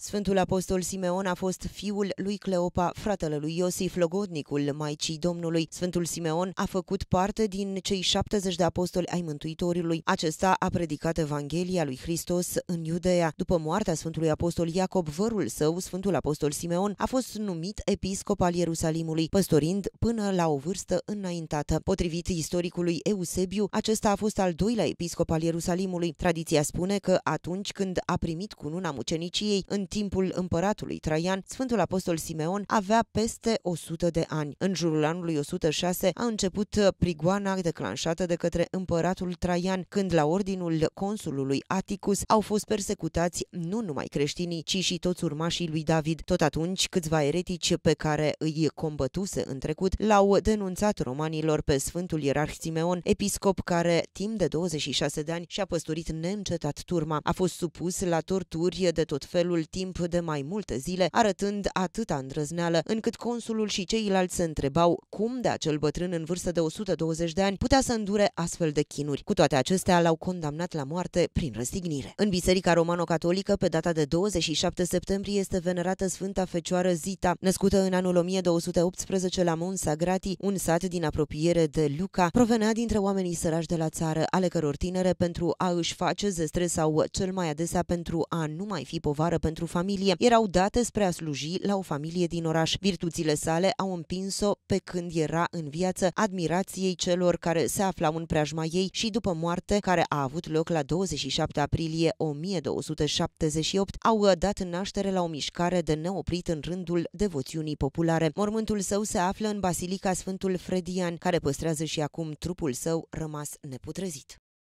Sfântul Apostol Simeon a fost fiul lui Cleopa, fratele lui Iosif, logodnicul Maicii Domnului. Sfântul Simeon a făcut parte din cei 70 de apostoli ai Mântuitorului. Acesta a predicat Evanghelia lui Hristos în Iudeea. După moartea Sfântului Apostol Iacob, vărul său, Sfântul Apostol Simeon, a fost numit episcop al Ierusalimului, păstorind până la o vârstă înaintată. Potrivit istoricului Eusebiu, acesta a fost al doilea episcop al Ierusalimului. Tradiția spune că atunci când a primit cununa muceniciei, în timpul împăratului Traian, Sfântul Apostol Simeon avea peste 100 de ani. În jurul anului 106 a început prigoana declanșată de către împăratul Traian, când la ordinul consulului Atticus au fost persecutați nu numai creștinii, ci și toți urmașii lui David. Tot atunci, câțiva eretici pe care îi combătuse în trecut l-au denunțat romanilor pe Sfântul Ierarh Simeon, episcop care, timp de 26 de ani, și-a păstorit neîncetat turma. A fost supus la torturi de tot felul timp de mai multe zile, arătând atâta îndrăzneală, încât consulul și ceilalți se întrebau cum de acel bătrân în vârstă de 120 de ani putea să îndure astfel de chinuri. Cu toate acestea, l-au condamnat la moarte prin răstignire. În Biserica Romano-Catolică, pe data de 27 septembrie, este venerată Sfânta Fecioară Zita, născută în anul 1218 la Monsagrati, un sat din apropiere de Luca, provenea dintre oamenii sărași de la țară, ale căror tinere pentru a își face zestre sau cel mai adesea pentru a nu mai fi povară pentru familie erau date spre a sluji la o familie din oraș. Virtuțile sale au împins-o pe când era în viață admirației celor care se aflau în preajma ei și după moarte, care a avut loc la 27 aprilie 1278, au dat naștere la o mișcare de neoprit în rândul devoțiunii populare. Mormântul său se află în Basilica Sfântul Fredian, care păstrează și acum trupul său rămas neputrezit.